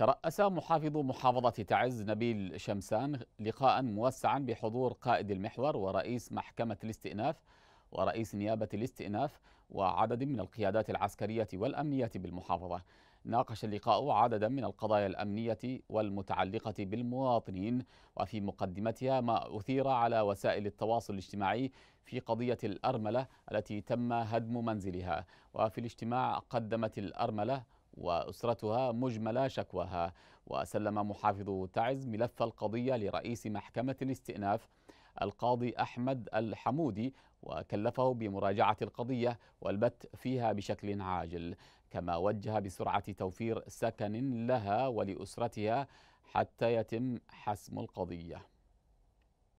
ترأس محافظ محافظة تعز نبيل شمسان لقاء موسعا بحضور قائد المحور ورئيس محكمة الاستئناف ورئيس نيابة الاستئناف وعدد من القيادات العسكرية والأمنية بالمحافظة ناقش اللقاء عددا من القضايا الأمنية والمتعلقة بالمواطنين وفي مقدمتها ما أثير على وسائل التواصل الاجتماعي في قضية الأرملة التي تم هدم منزلها وفي الاجتماع قدمت الأرملة وأسرتها مجمل شكواها وسلم محافظ تعز ملف القضية لرئيس محكمة الاستئناف القاضي أحمد الحمودي وكلفه بمراجعة القضية والبت فيها بشكل عاجل كما وجه بسرعة توفير سكن لها ولأسرتها حتى يتم حسم القضية